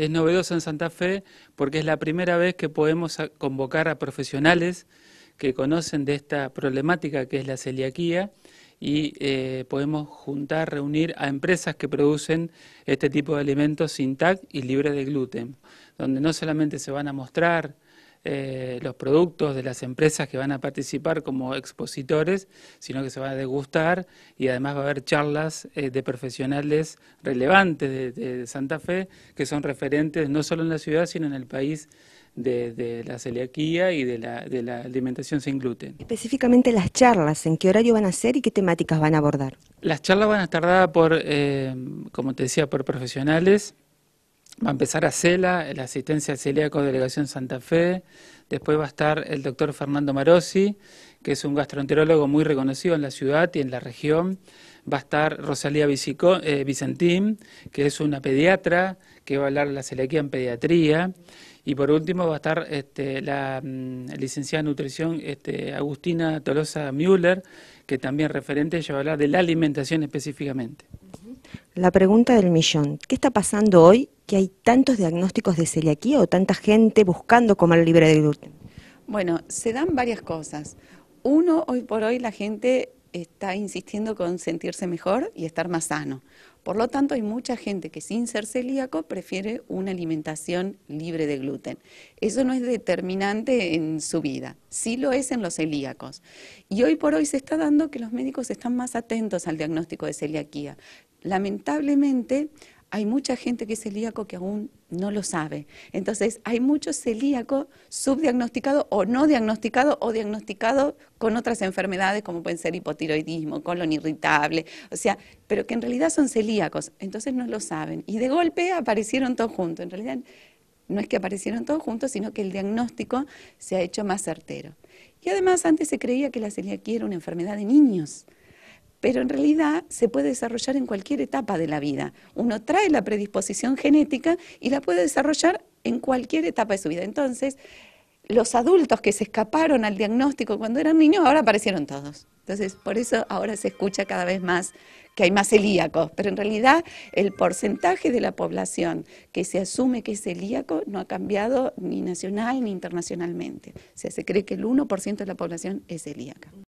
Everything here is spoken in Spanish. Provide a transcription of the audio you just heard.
Es novedoso en Santa Fe porque es la primera vez que podemos convocar a profesionales que conocen de esta problemática que es la celiaquía y eh, podemos juntar, reunir a empresas que producen este tipo de alimentos sin y libres de gluten, donde no solamente se van a mostrar eh, los productos de las empresas que van a participar como expositores, sino que se van a degustar y además va a haber charlas eh, de profesionales relevantes de, Santa Fe que son referentes no solo en la ciudad, sino en el país. De, la celiaquía y de la, alimentación sin gluten. Específicamente las charlas, ¿en qué horario van a ser y qué temáticas van a abordar? Las charlas van a estar dadas por, eh, como te decía, por profesionales Va a empezar a CELA, la asistencia al de Delegación Santa Fe. Después va a estar el doctor Fernando Marosi, que es un gastroenterólogo muy reconocido en la ciudad y en la región. Va a estar Rosalía eh, Vicentín, que es una pediatra que va a hablar de la celiaquía en pediatría. Y por último va a estar este, la mm, licenciada en nutrición este, Agustina Tolosa Müller, que también referente, ella va a hablar de la alimentación específicamente. La pregunta del millón, ¿qué está pasando hoy que hay tantos diagnósticos de celiaquía o tanta gente buscando comer libre de gluten? Bueno, se dan varias cosas. Uno, hoy por hoy la gente está insistiendo con sentirse mejor y estar más sano. Por lo tanto, hay mucha gente que sin ser celíaco prefiere una alimentación libre de gluten. Eso no es determinante en su vida, sí lo es en los celíacos. Y hoy por hoy se está dando que los médicos están más atentos al diagnóstico de celiaquía. Lamentablemente, hay mucha gente que es celíaco que aún no lo sabe. Entonces, hay muchos celíacos subdiagnosticados o no diagnosticado o diagnosticado con otras enfermedades como pueden ser hipotiroidismo, colon irritable, o sea, pero que en realidad son celíacos, entonces no lo saben. Y de golpe aparecieron todos juntos. En realidad, no es que aparecieron todos juntos, sino que el diagnóstico se ha hecho más certero. Y además, antes se creía que la celiaquía era una enfermedad de niños pero en realidad se puede desarrollar en cualquier etapa de la vida. Uno trae la predisposición genética y la puede desarrollar en cualquier etapa de su vida. Entonces, los adultos que se escaparon al diagnóstico cuando eran niños, ahora aparecieron todos. Entonces, por eso ahora se escucha cada vez más que hay más celíacos, pero en realidad el porcentaje de la población que se asume que es celíaco no ha cambiado ni nacional ni internacionalmente. O sea, se cree que el 1% de la población es celíaca.